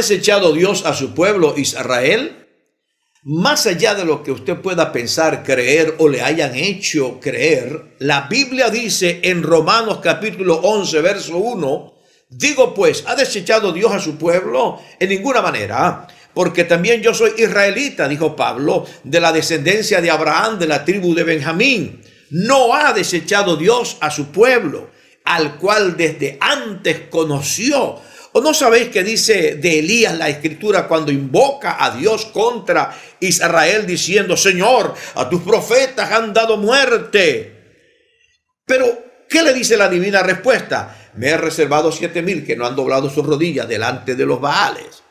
desechado Dios a su pueblo Israel? Más allá de lo que usted pueda pensar, creer o le hayan hecho creer, la Biblia dice en Romanos capítulo 11, verso 1, digo pues, ¿ha desechado Dios a su pueblo? En ninguna manera, porque también yo soy israelita, dijo Pablo, de la descendencia de Abraham, de la tribu de Benjamín. No ha desechado Dios a su pueblo, al cual desde antes conoció ¿O no sabéis qué dice de Elías la escritura cuando invoca a Dios contra Israel diciendo, Señor, a tus profetas han dado muerte? Pero, ¿qué le dice la divina respuesta? Me he reservado siete mil que no han doblado sus rodillas delante de los Baales.